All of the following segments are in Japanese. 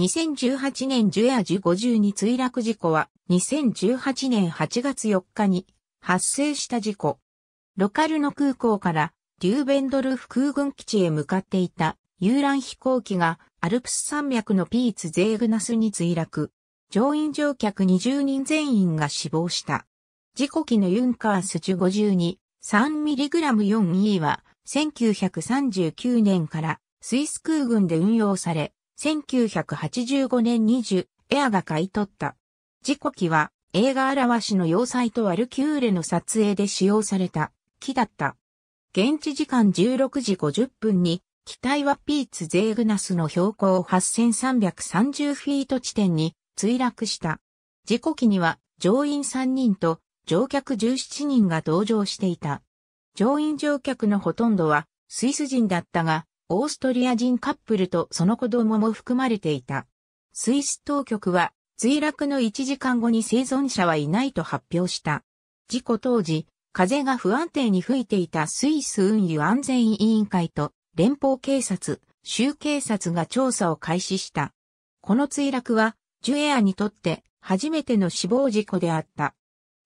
2018年ジュエアジ52墜落事故は2018年8月4日に発生した事故。ロカルの空港からリューベンドルフ空軍基地へ向かっていた遊覧飛行機がアルプス山脈のピーツ・ゼーグナスに墜落。乗員乗客20人全員が死亡した。事故機のユンカース1 52-3mg4E は1939年からスイス空軍で運用され、1985年20エアが買い取った。時刻機は映画表しの要塞とワルキューレの撮影で使用された機だった。現地時間16時50分に機体はピーツ・ゼーグナスの標高8330フィート地点に墜落した。事故機には乗員3人と乗客17人が同乗していた。乗員乗客のほとんどはスイス人だったが、オーストリア人カップルとその子供も含まれていた。スイス当局は墜落の1時間後に生存者はいないと発表した。事故当時、風が不安定に吹いていたスイス運輸安全委員会と連邦警察、州警察が調査を開始した。この墜落は、ジュエアにとって初めての死亡事故であった。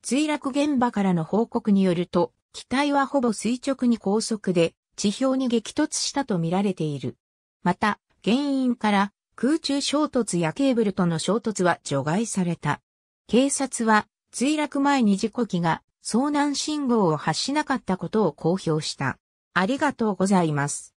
墜落現場からの報告によると、機体はほぼ垂直に高速で地表に激突したとみられている。また、原因から空中衝突やケーブルとの衝突は除外された。警察は墜落前に事故機が遭難信号を発しなかったことを公表した。ありがとうございます。